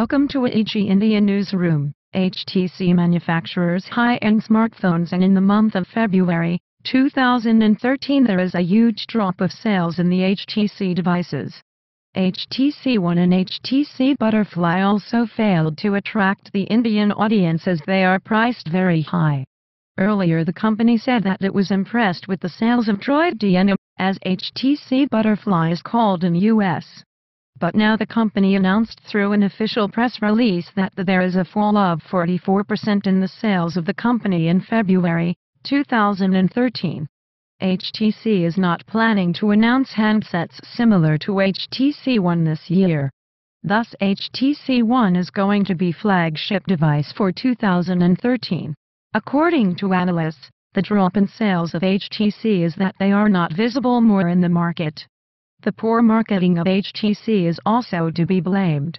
Welcome to AEG India Newsroom. HTC manufactures high-end smartphones and in the month of February 2013 there is a huge drop of sales in the HTC devices. HTC One and HTC Butterfly also failed to attract the Indian audience as they are priced very high. Earlier the company said that it was impressed with the sales of Droid DNA, as HTC Butterfly is called in US but now the company announced through an official press release that there is a fall of 44% in the sales of the company in February 2013. HTC is not planning to announce handsets similar to HTC One this year. Thus HTC One is going to be flagship device for 2013. According to analysts, the drop in sales of HTC is that they are not visible more in the market. The poor marketing of HTC is also to be blamed.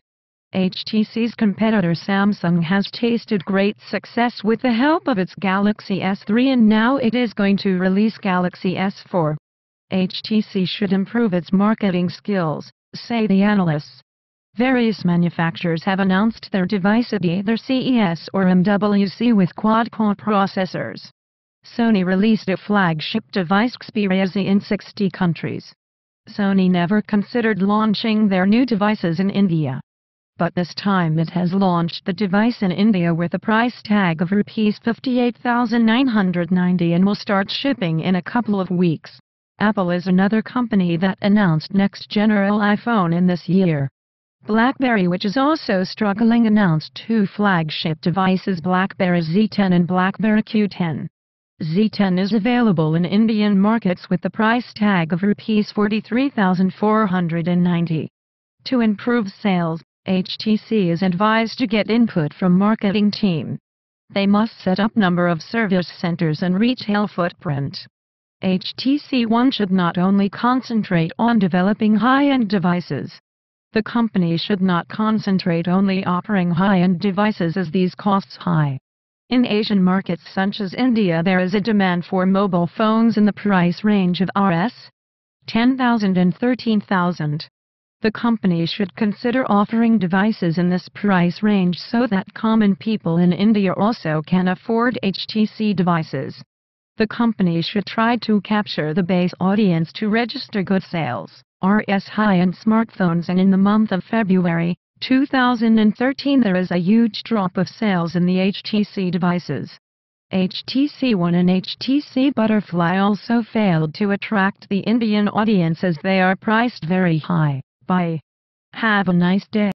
HTC's competitor Samsung has tasted great success with the help of its Galaxy S3 and now it is going to release Galaxy S4. HTC should improve its marketing skills, say the analysts. Various manufacturers have announced their device at either CES or MWC with quad-core processors. Sony released a flagship device Xperia Z in 60 countries. Sony never considered launching their new devices in India. But this time it has launched the device in India with a price tag of Rs 58,990 and will start shipping in a couple of weeks. Apple is another company that announced next general iPhone in this year. BlackBerry which is also struggling announced two flagship devices BlackBerry Z10 and BlackBerry Q10. Z10 is available in Indian markets with the price tag of Rs 43,490. To improve sales, HTC is advised to get input from marketing team. They must set up number of service centers and retail footprint. HTC One should not only concentrate on developing high-end devices. The company should not concentrate only offering high-end devices as these costs high. In Asian markets such as India there is a demand for mobile phones in the price range of Rs. 10,000 and 13,000. The company should consider offering devices in this price range so that common people in India also can afford HTC devices. The company should try to capture the base audience to register good sales, RS high-end smartphones and in the month of February, 2013 there is a huge drop of sales in the HTC devices. HTC One and HTC Butterfly also failed to attract the Indian audience as they are priced very high. Bye. Have a nice day.